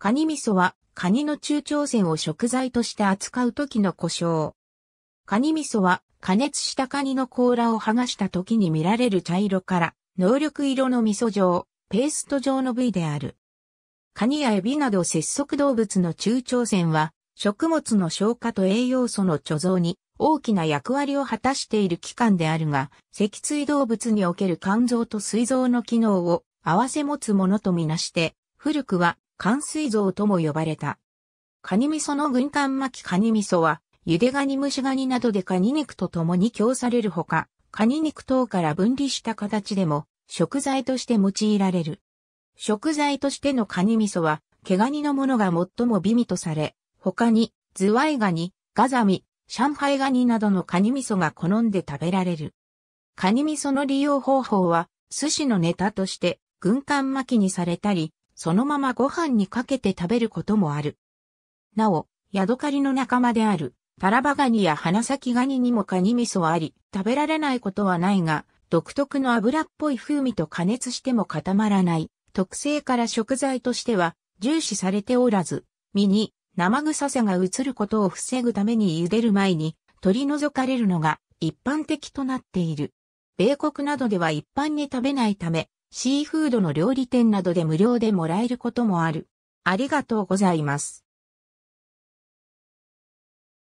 カニ味噌は、カニの中長線を食材として扱う時の故障。カニ味噌は、加熱したカニの甲羅を剥がした時に見られる茶色から、能力色の味噌状、ペースト状の部位である。カニやエビなど節足動物の中長線は、食物の消化と栄養素の貯蔵に大きな役割を果たしている器官であるが、脊椎動物における肝臓と膵臓の機能を合わせ持つものとみなして、古くは寒水像とも呼ばれた。カニ味噌の軍艦巻きカニ味噌は、茹でガニ蒸しガニなどでカニ肉と共に供されるほか、カニ肉等から分離した形でも、食材として用いられる。食材としてのカニ味噌は、毛ガニのものが最も美味とされ、他に、ズワイガニ、ガザミ、上海ガニなどのカニ味噌が好んで食べられる。カニ味噌の利用方法は、寿司のネタとして、軍艦巻きにされたり、そのままご飯にかけて食べることもある。なお、ヤドカリの仲間である、タラバガニや花咲ガニにもカニ味噌あり、食べられないことはないが、独特の油っぽい風味と加熱しても固まらない、特性から食材としては重視されておらず、身に生臭さが移ることを防ぐために茹でる前に取り除かれるのが一般的となっている。米国などでは一般に食べないため、シーフードの料理店などで無料でもらえることもある。ありがとうございます。